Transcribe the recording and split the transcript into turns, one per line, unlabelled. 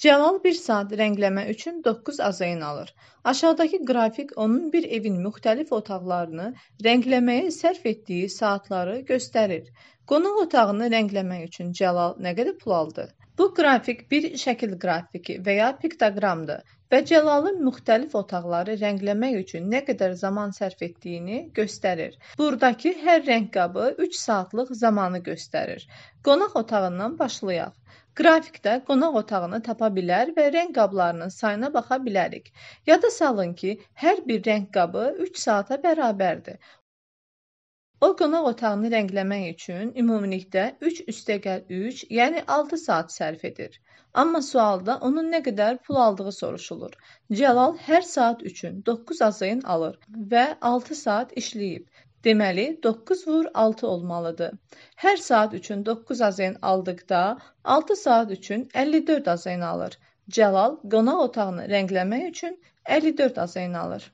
Cəlal bir saat rəngləmə üçün 9 azeyn alır. Aşağıdakı qrafik onun bir evin müxtəlif otaqlarını rəngləməyə sərf etdiyi saatları göstərir. Qonaq otağını rəngləmək üçün Cəlal nə qədər pul aldı? Bu qrafik bir şəkil qrafiki və ya piktoqramdır və Cəlalın müxtəlif otaqları rəngləmək üçün nə qədər zaman sərf etdiyini göstərir. Burdakı hər rəng qabı 3 saatlıq zamanı göstərir. Qonaq otağından başlayaq. Qrafikdə qonaq otağını tapa bilər və rəng qablarının sayına baxa bilərik. Yada salın ki, hər bir rəng qabı 3 saata bərabərdir. O qonaq otağını rəngləmək üçün ümumilikdə 3 üstəgəl 3, yəni 6 saat sərf edir. Amma sualda onun nə qədər pul aldığı soruşulur. Cəlal hər saat üçün 9 azayın alır və 6 saat işləyib. Deməli 9 vur 6 olmalıdır. Hər saat üçün 9 azen aldıqda 6 saat üçün 54 azen alır. Cəlal qonaq otağını rəngləmək üçün 54 azen alır.